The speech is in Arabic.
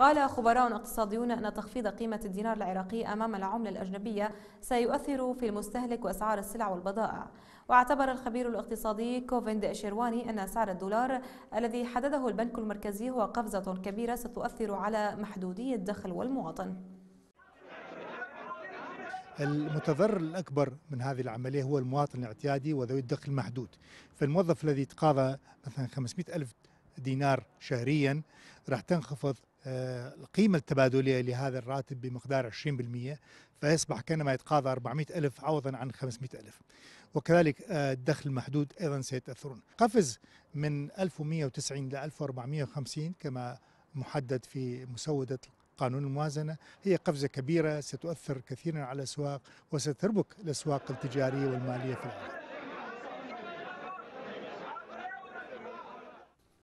قال خبراء اقتصاديون أن تخفيض قيمة الدينار العراقي أمام العملة الأجنبية سيؤثر في المستهلك وأسعار السلع والبضائع واعتبر الخبير الاقتصادي كوفيند شيرواني أن سعر الدولار الذي حدده البنك المركزي هو قفزة كبيرة ستؤثر على محدودي الدخل والمواطن المتضرر الأكبر من هذه العملية هو المواطن الاعتيادي وذوي الدخل المحدود فالموظف الذي يتقاضى مثلا 500 ألف دينار شهريا راح تنخفض آه، القيمة التبادلية لهذا الراتب بمقدار 20% فيصبح كانما يتقاضى 400 ألف عوضا عن 500 ألف وكذلك آه، الدخل المحدود أيضا سيتأثرون قفز من 1190 إلى 1450 كما محدد في مسودة قانون الموازنة هي قفزة كبيرة ستؤثر كثيرا على الأسواق وستربك الأسواق التجارية والمالية في العالم